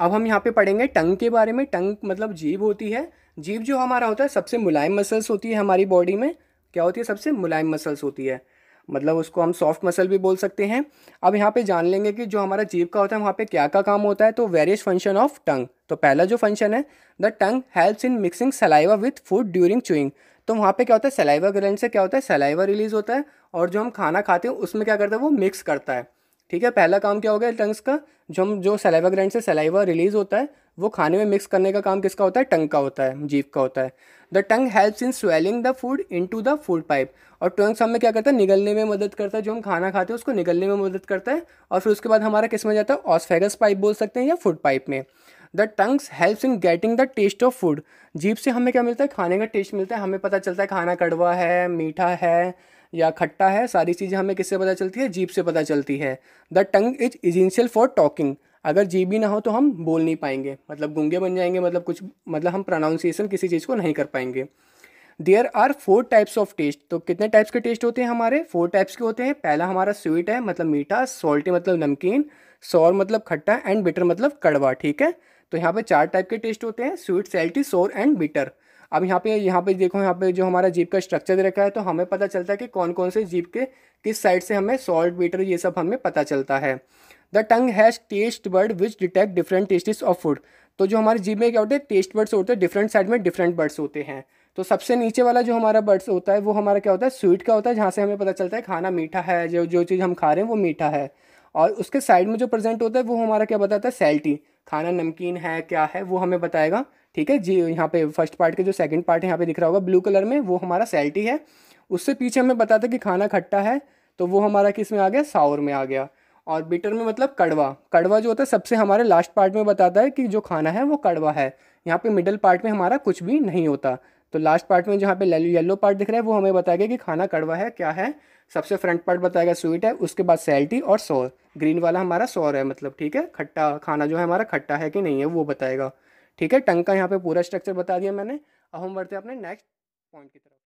अब हम यहाँ पे पढ़ेंगे टंग के बारे में टंग मतलब जीभ होती है जीभ जो हमारा होता है सबसे मुलायम मसल्स होती है हमारी बॉडी में क्या होती है सबसे मुलायम मसल्स होती है मतलब उसको हम सॉफ्ट मसल भी बोल सकते हैं अब यहाँ पे जान लेंगे कि जो हमारा जीव का होता है वहाँ पे क्या का काम होता है तो वेरियस फंक्शन ऑफ टंग तो पहला जो फंक्शन है the tongue helps in mixing saliva with food during chewing तो वहाँ पे क्या होता है सलाइवा ग्रंथ से क्या होता है सलाइवा रिलीज होता है और जो हम खाना खाते हैं उसमें क्या करता है वो मिक्स करता है ठीक है पहला काम क्या होगा टंग्स का जो हम जो सलाइवा ग्रैंड से सलाइवा रिलीज होता है वो खाने में मिक्स करने का काम किसका होता है टंग का होता है जीप का होता है the tongue helps in swallowing the food into the food pipe और टंग्स हमें क्या करता है निगलने में मदद करता है जो हम खाना खाते हैं उसको निगलने में मदद करता है और फिर उसके बाद हमारा किस में जाता है ऑस्फेगस पाइप बोल सकते हैं या फूड पाइप में the tongues helps in getting the taste of food जीप से हमें क्या मिलता है खाने का टेस्ट मिलता है हमें पता चलता है खाना कड़वा है मीठा है या खट्टा है सारी चीज़ें हमें किससे पता चलती है जीप से पता चलती है the tongue is essential for talking अगर जीप ही ना हो तो हम बोल नहीं पाएंगे मतलब गूंगे बन जाएंगे मतलब कुछ मतलब हम प्रोनाउंसिएशन किसी चीज़ को नहीं कर पाएंगे there are four types of taste तो कितने टाइप्स के टेस्ट होते हैं हमारे फोर टाइप्स के होते हैं पहला हमारा स्वीट है मतलब मीठा सॉल्टी मतलब नमकीन सौर मतलब खट्टा एंड बिटर मतलब कड़वा ठीक है तो यहाँ पे चार टाइप के टेस्ट होते हैं स्वीट सेल्टी सौर एंड बिटर अब यहाँ पे यहाँ पे देखो यहाँ पे जो हमारा जीप का स्ट्रक्चर दे रखा है तो हमें पता चलता है कि कौन कौन से जीप के किस साइड से हमें सॉल्ट बीटर ये सब हमें पता चलता है द टंग हैज़ टेस्ट बर्ड which detect different tastes of food तो जो हमारे जीप में क्या होते हैं टेस्ट बर्ड्स होते हैं डिफरेंट साइड में डिफरेंट बर्ड्स होते हैं तो सबसे नीचे वाला जो हमारा बर्ड्स होता है वो हमारा क्या होता है स्वीट का होता है जहाँ से हमें पता चलता है खाना मीठा है जो जो चीज़ हम खा रहे हैं वो मीठा है और उसके साइड में जो प्रेजेंट होता है वो हमारा क्या बताता है सेल्टी खाना नमकीन है क्या है वो हमें बताएगा ठीक है जी यहाँ पे फर्स्ट पार्ट के जो सेकंड पार्ट यहाँ पे दिख रहा होगा ब्लू कलर में वो हमारा सेल्टी है उससे पीछे हमें बताता है कि खाना खट्टा है तो वो हमारा किस में आ गया सावर में आ गया और बिटर में मतलब कड़वा कड़वा जो होता है सबसे हमारे लास्ट पार्ट में बताता है कि जो खाना है वो कड़वा है यहाँ पे मिडल पार्ट में हमारा कुछ भी नहीं होता तो लास्ट पार्ट में जहाँ पे येलो पार्ट दिख रहा है वो हमें बताएगा कि खाना कड़वा है क्या है सबसे फ्रंट पार्ट बताएगा स्वीट है उसके बाद सैल्टी और सौर ग्रीन वाला हमारा सौर है मतलब ठीक है खट्टा खाना जो है हमारा खट्टा है कि नहीं है वो बताएगा ठीक है टंग का यहाँ पे पूरा स्ट्रक्चर बता दिया मैंने अब हम बढ़ते हैं अपने नेक्स्ट पॉइंट की तरफ